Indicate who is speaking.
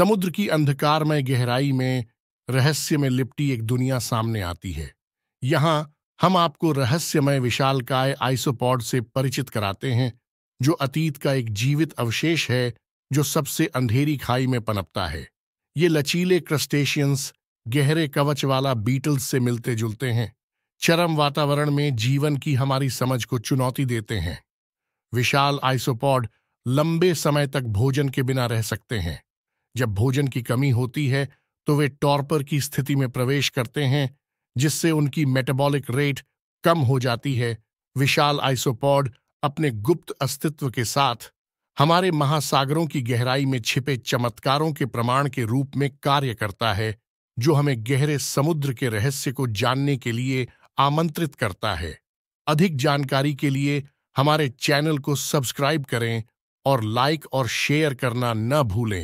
Speaker 1: समुद्र की अंधकारमय गहराई में रहस्य में लिपटी एक दुनिया सामने आती है यहाँ हम आपको रहस्यमय विशालकाय आइसोपॉड से परिचित कराते हैं जो अतीत का एक जीवित अवशेष है जो सबसे अंधेरी खाई में पनपता है ये लचीले क्रस्टेशियंस गहरे कवच वाला बीटल्स से मिलते जुलते हैं चरम वातावरण में जीवन की हमारी समझ को चुनौती देते हैं विशाल आइसोपॉड लंबे समय तक भोजन के बिना रह सकते हैं जब भोजन की कमी होती है तो वे टॉर्पर की स्थिति में प्रवेश करते हैं जिससे उनकी मेटाबॉलिक रेट कम हो जाती है विशाल आइसोपॉड अपने गुप्त अस्तित्व के साथ हमारे महासागरों की गहराई में छिपे चमत्कारों के प्रमाण के रूप में कार्य करता है जो हमें गहरे समुद्र के रहस्य को जानने के लिए आमंत्रित करता है अधिक जानकारी के लिए हमारे चैनल को सब्सक्राइब करें और लाइक और शेयर करना न भूलें